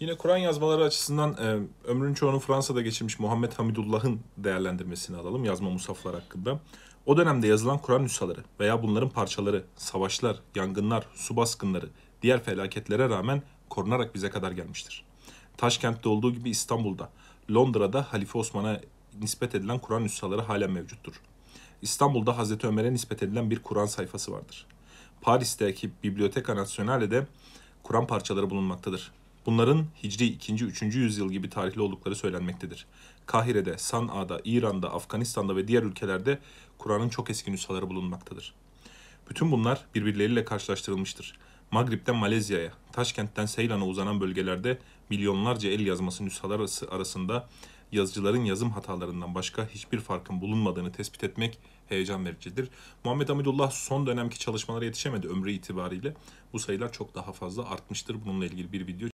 Yine Kur'an yazmaları açısından e, ömrün çoğunu Fransa'da geçirmiş Muhammed Hamidullah'ın değerlendirmesini alalım yazma musaflar hakkında. O dönemde yazılan Kur'an nüshaları veya bunların parçaları, savaşlar, yangınlar, su baskınları, diğer felaketlere rağmen korunarak bize kadar gelmiştir. Taşkent'te olduğu gibi İstanbul'da, Londra'da Halife Osman'a nispet edilen Kur'an nüshaları halen mevcuttur. İstanbul'da Hazreti Ömer'e nispet edilen bir Kur'an sayfası vardır. Paris'teki Biblioteka Nationale'de Kur'an parçaları bulunmaktadır. Bunların Hicri 2. 3. yüzyıl gibi tarihli oldukları söylenmektedir. Kahire'de, San'a'da, İran'da, Afganistan'da ve diğer ülkelerde Kur'an'ın çok eski nüshaları bulunmaktadır. Bütün bunlar birbirleriyle karşılaştırılmıştır. Magrib'den Malezya'ya, Taşkent'ten Seylan'a uzanan bölgelerde milyonlarca el yazması nüshalar arasında yazıcıların yazım hatalarından başka hiçbir farkın bulunmadığını tespit etmek heyecan vericidir. Muhammed Hamidullah son dönemki çalışmalara yetişemedi ömrü itibariyle. Bu sayılar çok daha fazla artmıştır. Bununla ilgili bir video